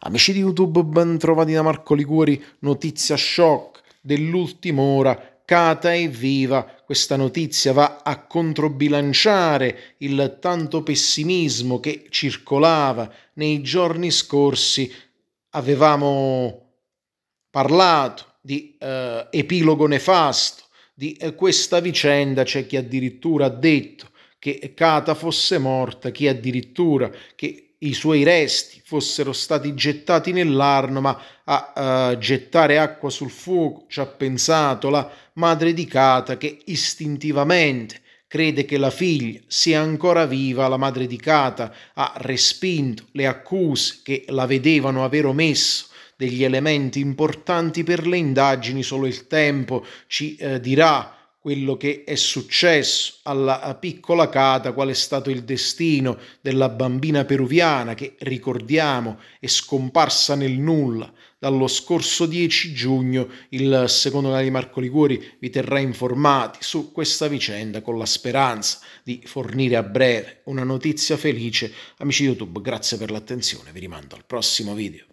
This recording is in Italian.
Amici di YouTube, ben trovati da Marco Liguori, notizia shock dell'ultima ora, cata e viva. Questa notizia va a controbilanciare il tanto pessimismo che circolava nei giorni scorsi. Avevamo parlato di eh, epilogo nefasto di eh, questa vicenda, c'è chi addirittura ha detto che Cata fosse morta, chi addirittura che i suoi resti fossero stati gettati nell'Arno, ma a uh, gettare acqua sul fuoco ci ha pensato la madre di Cata che istintivamente crede che la figlia sia ancora viva. La madre di Cata ha respinto le accuse che la vedevano aver omesso degli elementi importanti per le indagini, solo il tempo ci uh, dirà quello che è successo alla piccola Cata, qual è stato il destino della bambina peruviana che, ricordiamo, è scomparsa nel nulla. Dallo scorso 10 giugno il secondo canale di Marco Liguori vi terrà informati su questa vicenda con la speranza di fornire a breve una notizia felice. Amici di YouTube, grazie per l'attenzione, vi rimando al prossimo video.